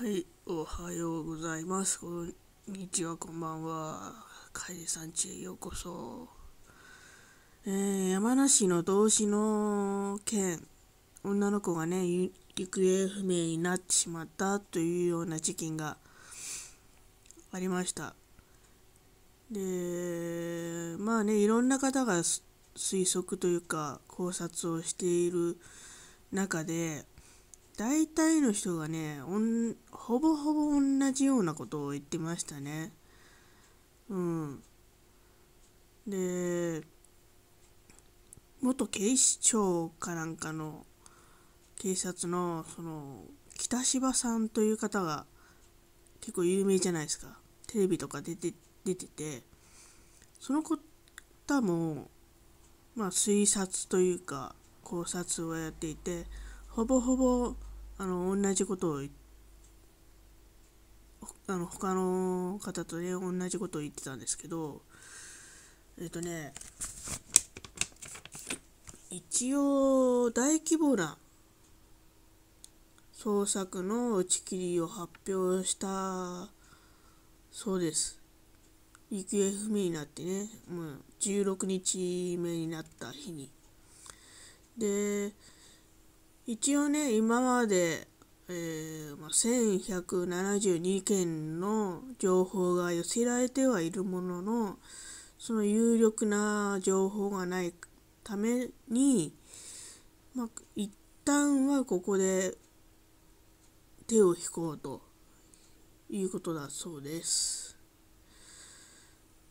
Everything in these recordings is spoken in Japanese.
はい、おはようございます。こんにちは、こんばんは。カエさんちへようこそ。えー、山梨の同志の件、女の子がね、行方不明になってしまったというような事件がありました。で、まあね、いろんな方が推測というか考察をしている中で、大体の人がねほぼほぼ同じようなことを言ってましたね。うん。で、元警視庁かなんかの警察の、その、北芝さんという方が結構有名じゃないですか。テレビとか出て、出てて、その方も、まあ、推察というか、考察をやっていて、ほぼほぼ、あの、同じことを言ってあの他の方とね同じことを言ってたんですけどえっとね一応大規模な捜索の打ち切りを発表したそうです行方不明になってねもう16日目になった日にで一応ね今までえー、まあ、1172件の情報が寄せられてはいるもののその有力な情報がないために、まあ、一旦はここで手を引こうということだそうです。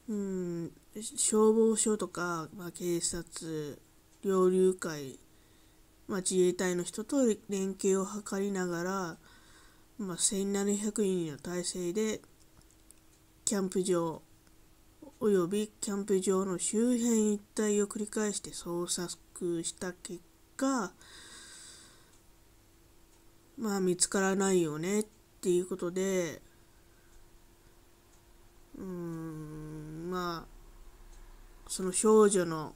うん消防署とか、まあ、警察猟友会まあ、自衛隊の人と連携を図りながら、まあ、1700人の体制でキャンプ場およびキャンプ場の周辺一帯を繰り返して捜索した結果まあ見つからないよねっていうことでうーんまあその少女の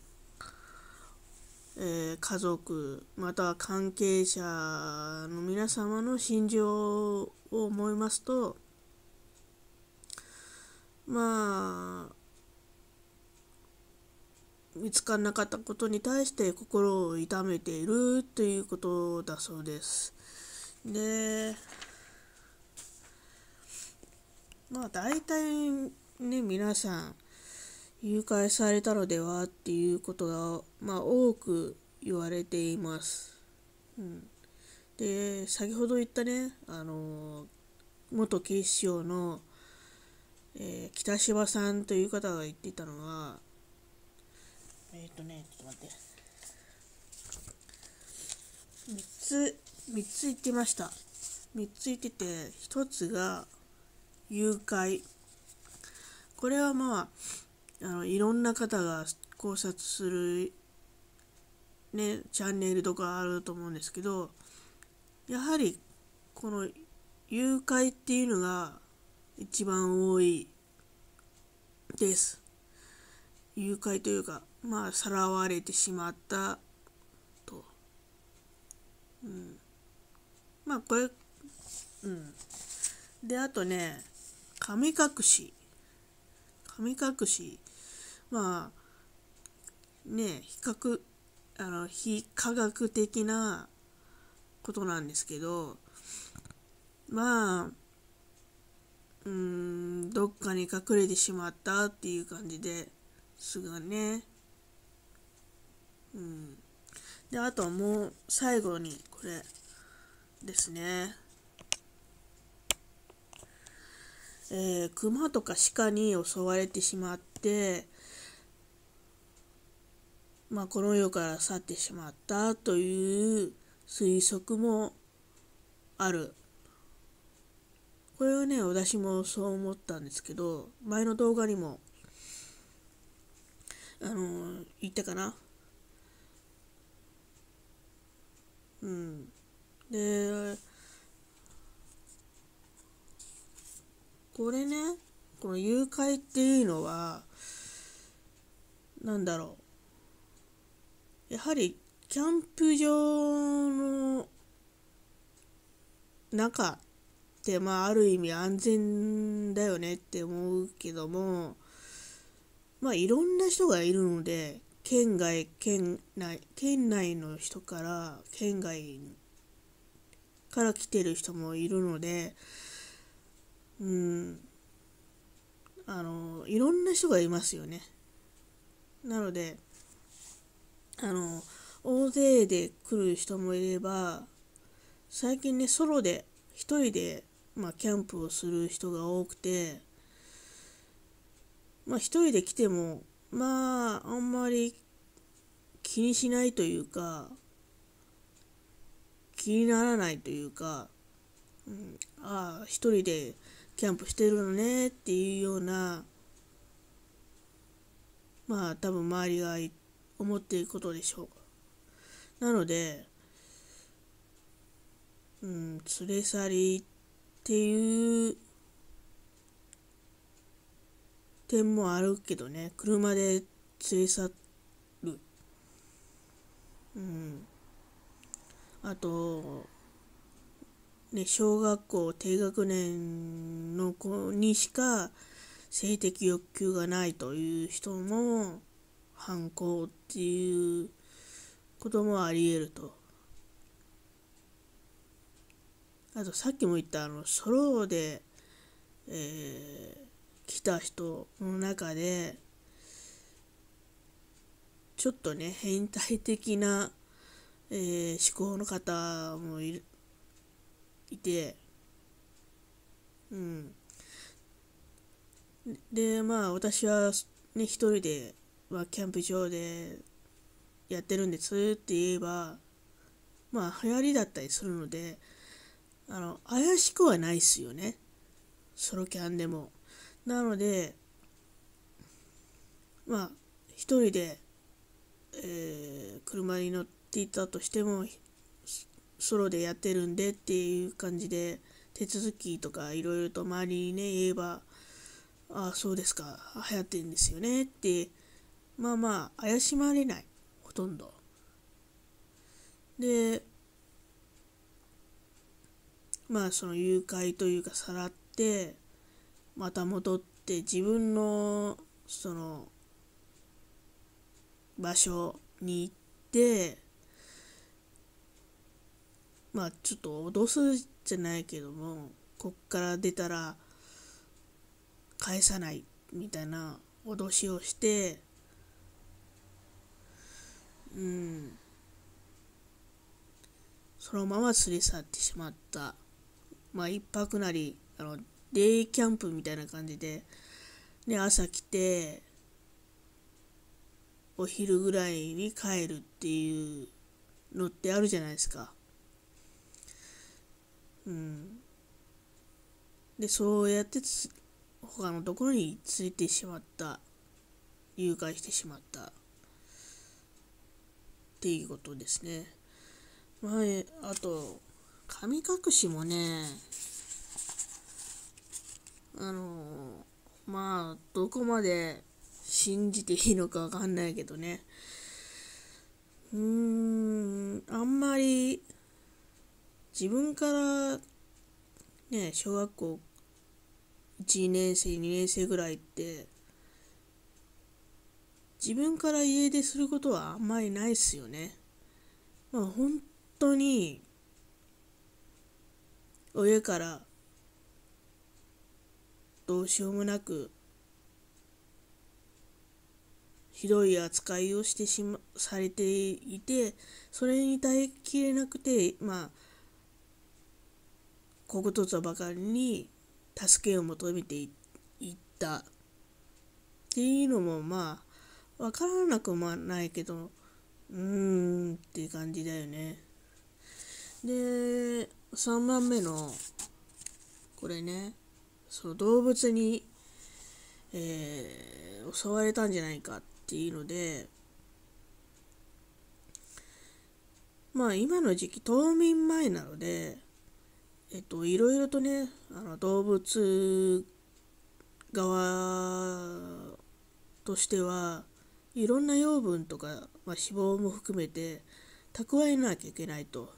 えー、家族または関係者の皆様の心情を思いますとまあ見つからなかったことに対して心を痛めているということだそうです。でまあ大体ね皆さん誘拐されたのではっていうことが、まあ、多く言われています。うん、で先ほど言ったねあの元警視庁の、えー、北芝さんという方が言っていたのはえっ、ー、とねちょっと待って3つ3つ言ってました3つ言ってて1つが誘拐これはまああのいろんな方が考察する、ね、チャンネルとかあると思うんですけどやはりこの誘拐っていうのが一番多いです。誘拐というかまあさらわれてしまったと。うん、まあこれうんであとね神隠し神隠しまあね比較あの非科学的なことなんですけどまあうんどっかに隠れてしまったっていう感じですがねうんであともう最後にこれですねえー、熊とか鹿に襲われてしまってまあ、この世から去ってしまったという推測もある。これはね、私もそう思ったんですけど、前の動画にも、あの、言ったかな。うん。で、これね、この誘拐っていうのは、なんだろう。やはりキャンプ場の中ってまあある意味安全だよねって思うけどもまあいろんな人がいるので県外県内県内の人から県外から来てる人もいるのでうんあのいろんな人がいますよねなのであの大勢で来る人もいれば最近ねソロで1人で、まあ、キャンプをする人が多くて、まあ、1人で来てもまああんまり気にしないというか気にならないというか、うん、ああ1人でキャンプしてるのねっていうようなまあ多分周りがいて。思っていることでしょう。なので、うん、連れ去りっていう点もあるけどね、車で連れ去る。うん。あと、ね、小学校低学年の子にしか性的欲求がないという人も犯行っていうこともありえると。あとさっきも言ったあのソロで、えー、来た人の中でちょっとね変態的な、えー、思考の方もいいてうんでまあ私はね一人ではキャンプ場でやってるんですって言えば、まあ、流行りだったりするので、あの、怪しくはないっすよね。ソロキャンでも。なので、まあ、一人で、えー、車に乗っていたとしても、ソロでやってるんでっていう感じで、手続きとかいろいろと周りにね、言えば、ああ、そうですか、流行ってんですよねってまあまあ怪しまれないほとんどでまあその誘拐というかさらってまた戻って自分のその場所に行ってまあちょっと脅すじゃないけどもこっから出たら返さないみたいな脅しをしてうんそのまま連れ去ってしまったまあ一泊なりあのデイキャンプみたいな感じで、ね、朝来てお昼ぐらいに帰るっていうのってあるじゃないですか。うん。で、そうやって他のところに連れてしまった。誘拐してしまった。っていうことですね。まあ、あと、神隠しもね、あの、まあ、どこまで信じていいのかわかんないけどね。うーん、あんまり、自分から、ね、小学校1年生、2年生ぐらいって、自分から家出することはあんまりないっすよね。まあ本当に親からどうしようもなくひどい扱いをしてしまされていてそれに耐えきれなくてまあ小言とばかりに助けを求めていったっていうのもまあ分からなくもないけどうーんっていう感じだよねで3番目のこれねそう動物に、えー、襲われたんじゃないかっていうのでまあ今の時期冬眠前なのでえっといろいろとねあの動物側としてはいろんな養分とか、まあ、脂肪も含めて蓄えなきゃいけないと。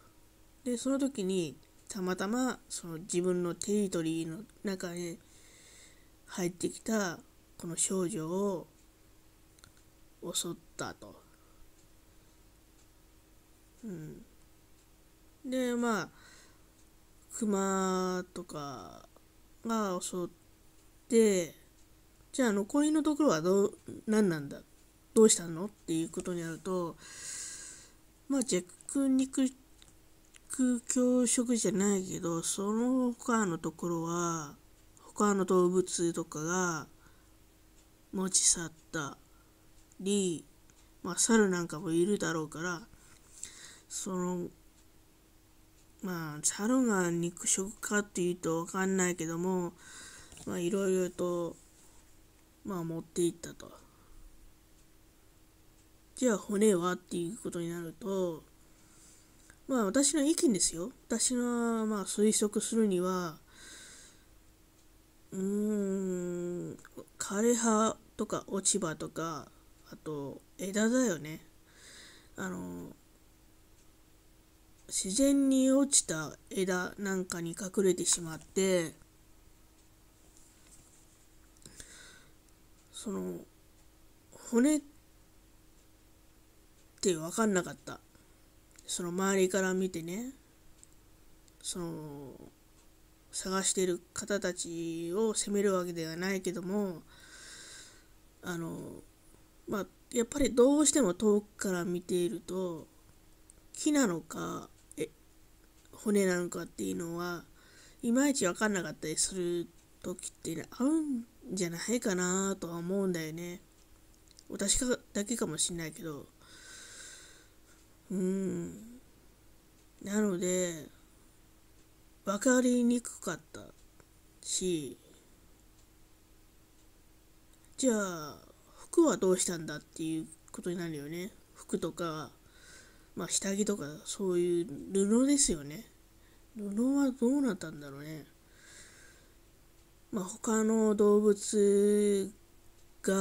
でその時にたまたまその自分のテリトリーの中に入ってきたこの少女を襲ったと。うん、でまあ熊とかが襲ってじゃあ残りのところはどう何なんだどうしたのっていうことになるとまあ弱肉強食じゃないけどその他のところは他の動物とかが持ち去ったり、まあ、猿なんかもいるだろうからそのまあ猿が肉食かっていうと分かんないけどもまあいろいろとまあ持っていったと。じゃあ骨はっていうことになると、まあ私の意見ですよ。私のまあ推測するには、うーん、枯葉とか落ち葉とか、あと枝だよね。あの、自然に落ちた枝なんかに隠れてしまって、その、骨ってって分かんなかったその周りから見てねその探してる方たちを責めるわけではないけどもあのまあやっぱりどうしても遠くから見ていると木なのかえ骨なのかっていうのはいまいち分かんなかったりする時って合うんじゃないかなとは思うんだよね。私だけかもしんないけど。うんなので分かりにくかったしじゃあ服はどうしたんだっていうことになるよね服とかまあ下着とかそういう布ですよね布はどうなったんだろうねまあ他の動物が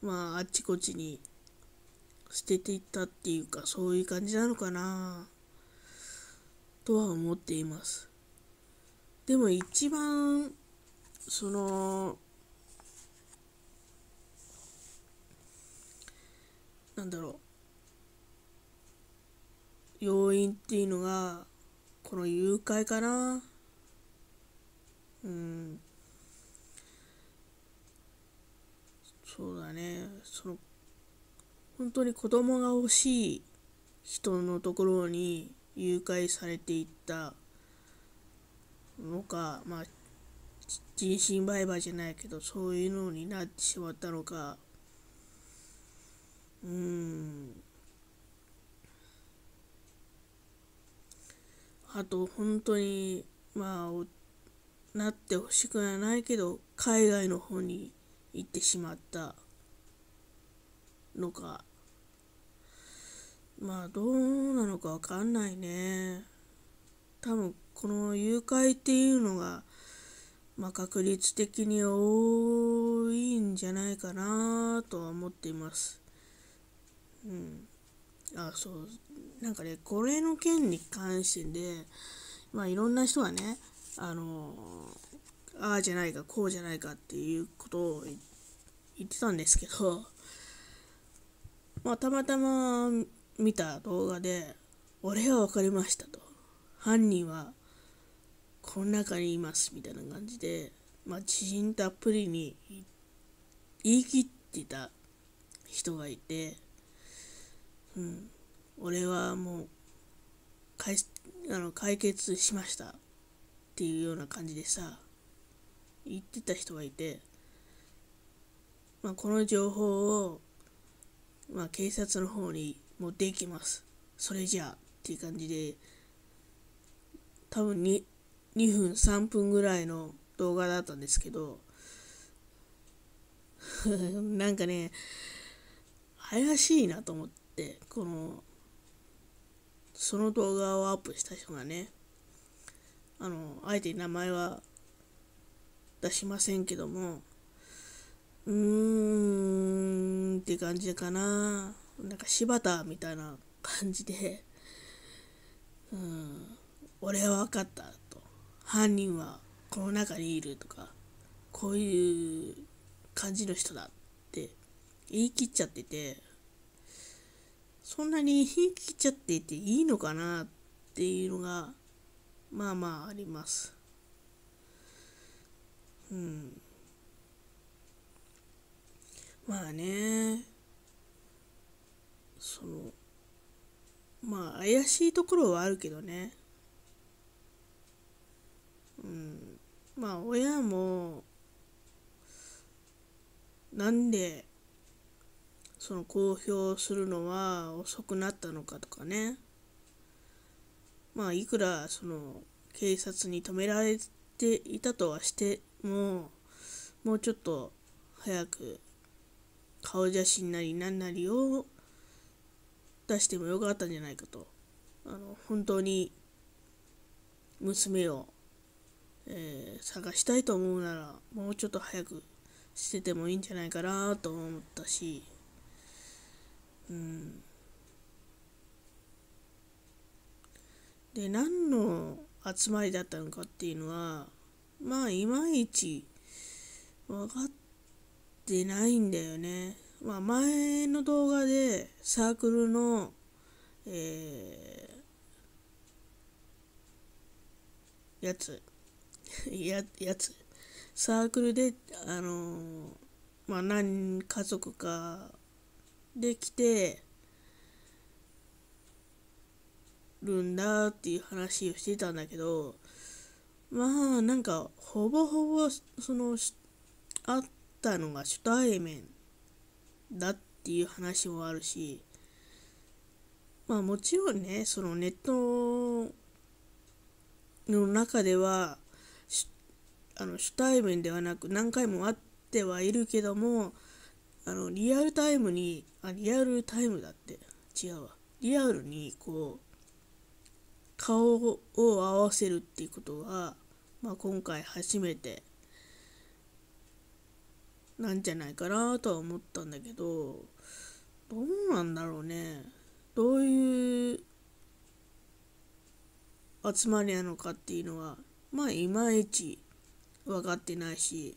まああっちこっちに捨てていったっていうかそういう感じなのかなとは思っていますでも一番そのなんだろう要因っていうのがこの誘拐かなうんそうだねその本当に子供が欲しい人のところに誘拐されていったのか、まあ、人身売買じゃないけどそういうのになってしまったのかうんあと本当にまあなってほしくはないけど海外の方に行ってしまったのかまあどうなのかわかんないね。多分この誘拐っていうのが、まあ、確率的に多いんじゃないかなとは思っています。うん。あ、そう。なんかね、これの件に関してで、まあいろんな人がね、あの、ああじゃないか、こうじゃないかっていうことを言ってたんですけど、まあたまたま見た動画で「俺は分かりました」と「犯人はこの中にいます」みたいな感じで、まあ、知人たっぷりに言い切ってた人がいて、うん、俺はもう解あの解決しましたっていうような感じでさ言ってた人がいて、まあ、この情報を、まあ、警察の方にもうできます。それじゃあっていう感じで、多分に2分、3分ぐらいの動画だったんですけど、なんかね、怪しいなと思って、この、その動画をアップした人がね、あの、あえて名前は出しませんけども、うーんって感じかな。なんか柴田みたいな感じで、うん、俺は分かったと、犯人はこの中にいるとか、こういう感じの人だって言い切っちゃってて、そんなに言い切っちゃってていいのかなっていうのが、まあまああります。うん。まあね、そのまあ怪しいところはあるけどねうんまあ親もなんでその公表するのは遅くなったのかとかねまあいくらその警察に止められていたとはしてももうちょっと早く顔写真なり何なりを出してもよかったんじゃないかとあの本当に娘を、えー、探したいと思うならもうちょっと早くしててもいいんじゃないかなと思ったしうんで何の集まりだったのかっていうのはまあいまいち分かってないんだよねまあ、前の動画でサークルの、えー、やつ ややつサークルであのー、まあ何家族かできてるんだっていう話をしてたんだけどまあなんかほぼほぼそのあったのが初対面だっていう話もあるしまあもちろんねそのネットの中ではあの主対面ではなく何回も会ってはいるけどもあのリアルタイムにあリアルタイムだって違うわリアルにこう顔を合わせるっていうことは、まあ、今回初めてなんじゃないかなとは思ったんだけどどうなんだろうねどういう集まりなのかっていうのはまあいまいち分かってないし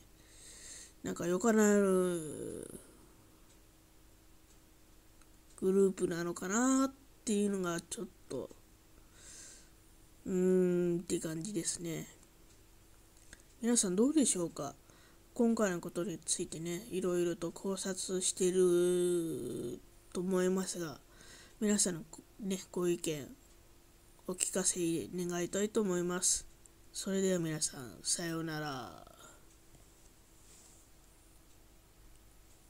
なんかよかなるグループなのかなっていうのがちょっとうーんって感じですね皆さんどうでしょうか今回のことについてねいろいろと考察してると思いますが皆さんのねご意見お聞かせ願いたいと思います。それでは皆さんさようなら。